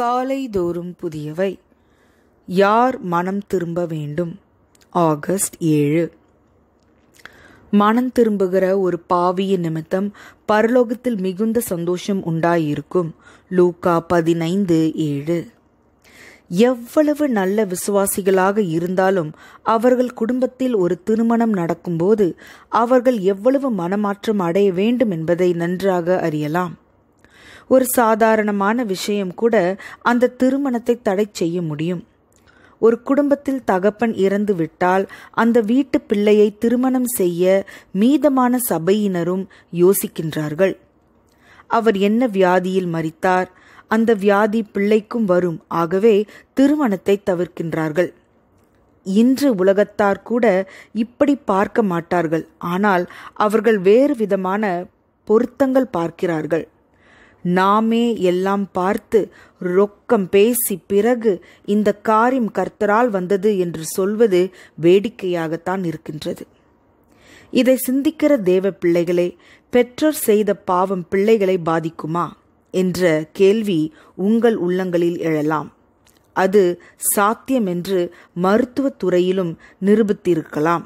காலைதோறும் புதியவை யார் மனம் திரும்ப வேண்டும் ஆகஸ்ட் ஏழு மனம் திரும்புகிற ஒரு பாவிய நிமித்தம் பரலோகத்தில் மிகுந்த சந்தோஷம் உண்டாயிருக்கும் லூக்கா பதினைந்து ஏழு எவ்வளவு நல்ல விசுவாசிகளாக இருந்தாலும் அவர்கள் குடும்பத்தில் ஒரு திருமணம் நடக்கும்போது அவர்கள் எவ்வளவு மனமாற்றம் அடைய வேண்டும் என்பதை நன்றாக அறியலாம் ஒரு சாதாரணமான விஷயம் கூட அந்த திருமணத்தை தடை செய்ய முடியும் ஒரு குடும்பத்தில் தகப்பன் இறந்து விட்டால் அந்த வீட்டு பிள்ளையை திருமணம் செய்ய மீதமான சபையினரும் யோசிக்கின்றார்கள் அவர் என்ன வியாதியில் மறித்தார் அந்த வியாதி பிள்ளைக்கும் வரும் ஆகவே திருமணத்தை தவிர்க்கின்றார்கள் இன்று உலகத்தார் கூட இப்படி பார்க்க மாட்டார்கள் ஆனால் அவர்கள் வேறு விதமான பொருத்தங்கள் பார்க்கிறார்கள் நாமே எல்லாம் பார்த்து ரொக்கம் பேசி பிறகு இந்த காரியம் கர்த்தரால் வந்தது என்று சொல்வது வேடிக்கையாகத்தான் இருக்கின்றது இதை சிந்திக்கிற தேவ பிள்ளைகளே பெற்றோர் செய்த பாவம் பிள்ளைகளை பாதிக்குமா என்ற கேள்வி உங்கள் உள்ளங்களில் எழலாம் அது சாத்தியம் என்று மருத்துவத்துறையிலும் நிரூபித்திருக்கலாம்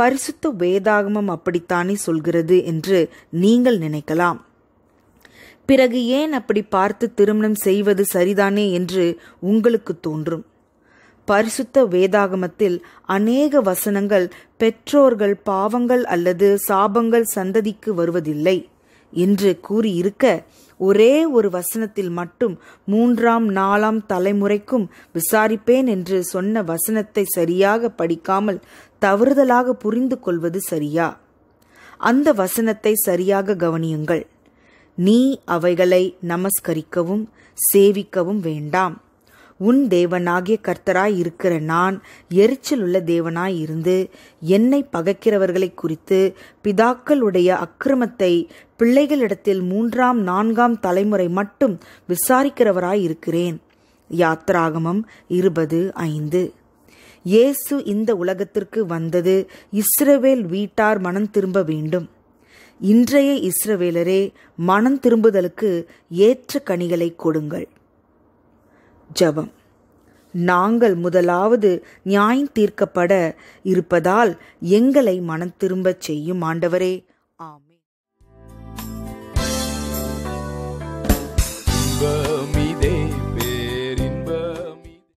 பரிசுத்த வேதாகமம் அப்படித்தானே சொல்கிறது என்று நீங்கள் நினைக்கலாம் பிறகு ஏன் அப்படி பார்த்து திருமணம் செய்வது சரிதானே என்று உங்களுக்கு தோன்றும் பரிசுத்த வேதாகமத்தில் அநேக வசனங்கள் பெற்றோர்கள் பாவங்கள் அல்லது சாபங்கள் சந்ததிக்கு வருவதில்லை என்று கூறியிருக்க ஒரே ஒரு வசனத்தில் மட்டும் மூன்றாம் நாலாம் தலைமுறைக்கும் விசாரிப்பேன் என்று சொன்ன வசனத்தை சரியாக படிக்காமல் தவறுதலாக புரிந்து கொள்வது சரியா அந்த வசனத்தை சரியாக கவனியுங்கள் நீ அவைகளை நமஸ்கரிக்கவும் சேவிக்கவும் வேண்டாம் உன் தேவனாகிய கர்த்தராய் இருக்கிற நான் எரிச்சல் உள்ள தேவனாய் இருந்து என்னை பகைக்கிறவர்களை குறித்து பிதாக்களுடைய அக்கிரமத்தை பிள்ளைகளிடத்தில் மூன்றாம் நான்காம் தலைமுறை மட்டும் விசாரிக்கிறவராய் இருக்கிறேன் யாத்ராகமம் இருபது ஐந்து இயேசு இந்த உலகத்திற்கு வந்தது இஸ்ரவேல் வீட்டார் மனம் திரும்ப வேண்டும் இன்றைய இஸ்ரவேலரே மனம் திரும்புதலுக்கு ஏற்ற கனிகளை கொடுங்கள் ஜபம் நாங்கள் முதலாவது நியாயம் தீர்க்கப்பட இருப்பதால் எங்களை மனம் திரும்பச் செய்யும் ஆண்டவரே ஆம்